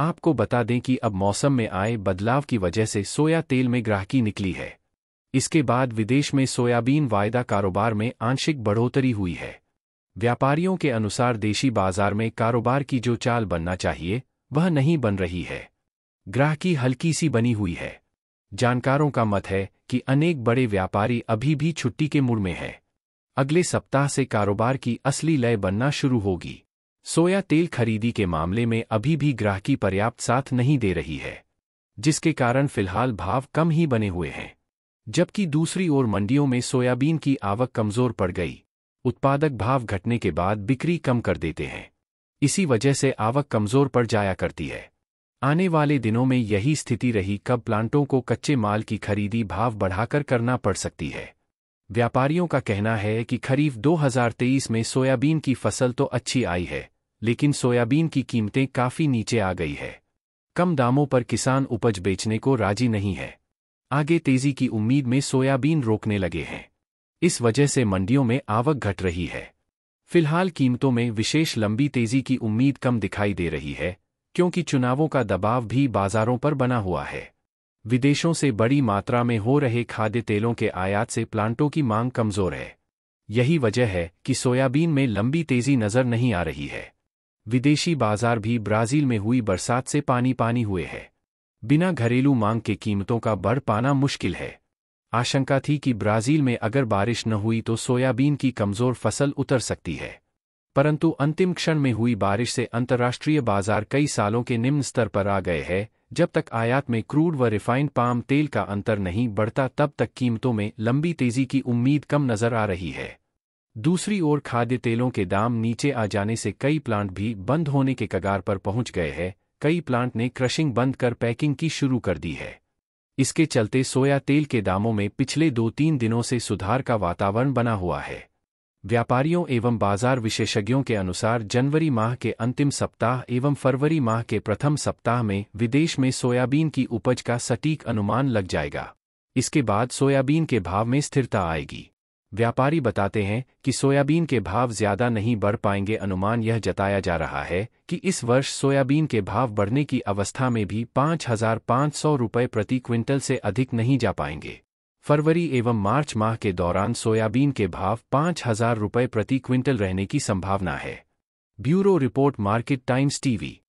आपको बता दें कि अब मौसम में आए बदलाव की वजह से सोया तेल में ग्राहकी निकली है इसके बाद विदेश में सोयाबीन वायदा कारोबार में आंशिक बढ़ोतरी हुई है व्यापारियों के अनुसार देशी बाजार में कारोबार की जो चाल बनना चाहिए वह नहीं बन रही है ग्राहकी हल्की सी बनी हुई है जानकारों का मत है कि अनेक बड़े व्यापारी अभी भी छुट्टी के मूड में हैं अगले सप्ताह से कारोबार की असली लय बनना शुरू होगी सोया तेल खरीदी के मामले में अभी भी ग्राहकी पर्याप्त साथ नहीं दे रही है जिसके कारण फिलहाल भाव कम ही बने हुए हैं जबकि दूसरी ओर मंडियों में सोयाबीन की आवक कमजोर पड़ गई उत्पादक भाव घटने के बाद बिक्री कम कर देते हैं इसी वजह से आवक कमजोर पड़ जाया करती है आने वाले दिनों में यही स्थिति रही कब प्लांटों को कच्चे माल की खरीदी भाव बढ़ाकर करना पड़ सकती है व्यापारियों का कहना है कि खरीफ 2023 में सोयाबीन की फसल तो अच्छी आई है लेकिन सोयाबीन की कीमतें काफी नीचे आ गई है कम दामों पर किसान उपज बेचने को राजी नहीं है आगे तेजी की उम्मीद में सोयाबीन रोकने लगे हैं इस वजह से मंडियों में आवक घट रही है फिलहाल कीमतों में विशेष लंबी तेजी की उम्मीद कम दिखाई दे रही है क्योंकि चुनावों का दबाव भी बाजारों पर बना हुआ है विदेशों से बड़ी मात्रा में हो रहे खाद्य तेलों के आयात से प्लांटों की मांग कमजोर है यही वजह है कि सोयाबीन में लंबी तेजी नजर नहीं आ रही है विदेशी बाजार भी ब्राजील में हुई बरसात से पानी पानी हुए हैं बिना घरेलू मांग के कीमतों का बढ़ पाना मुश्किल है आशंका थी कि ब्राजील में अगर बारिश न हुई तो सोयाबीन की कमजोर फसल उतर सकती है परंतु अंतिम क्षण में हुई बारिश से अंतर्राष्ट्रीय बाजार कई सालों के निम्न स्तर पर आ गए हैं जब तक आयात में क्रूड व रिफाइंड पाम तेल का अंतर नहीं बढ़ता तब तक कीमतों में लंबी तेजी की उम्मीद कम नजर आ रही है दूसरी ओर खाद्य तेलों के दाम नीचे आ जाने से कई प्लांट भी बंद होने के कगार पर पहुंच गए हैं कई प्लांट ने क्रशिंग बंद कर पैकिंग की शुरू कर दी है इसके चलते सोया तेल के दामों में पिछले दो तीन दिनों से सुधार का वातावरण बना हुआ है व्यापारियों एवं बाजार विशेषज्ञों के अनुसार जनवरी माह के अंतिम सप्ताह एवं फरवरी माह के प्रथम सप्ताह में विदेश में सोयाबीन की उपज का सटीक अनुमान लग जाएगा इसके बाद सोयाबीन के भाव में स्थिरता आएगी व्यापारी बताते हैं कि सोयाबीन के भाव ज्यादा नहीं बढ़ पाएंगे अनुमान यह जताया जा रहा है कि इस वर्ष सोयाबीन के भाव बढ़ने की अवस्था में भी पाँच हजार सौ प्रति क्विंटल से अधिक नहीं जा पाएंगे फरवरी एवं मार्च माह के दौरान सोयाबीन के भाव पाँच हजार प्रति क्विंटल रहने की संभावना है bureau report market times TV